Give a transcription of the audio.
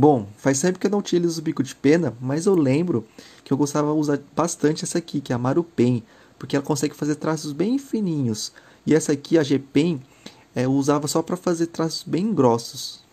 Bom, faz tempo que eu não utilizo o bico de pena, mas eu lembro que eu gostava de usar bastante essa aqui, que é a Marupen, porque ela consegue fazer traços bem fininhos. E essa aqui, a G-Pen, é, eu usava só para fazer traços bem grossos.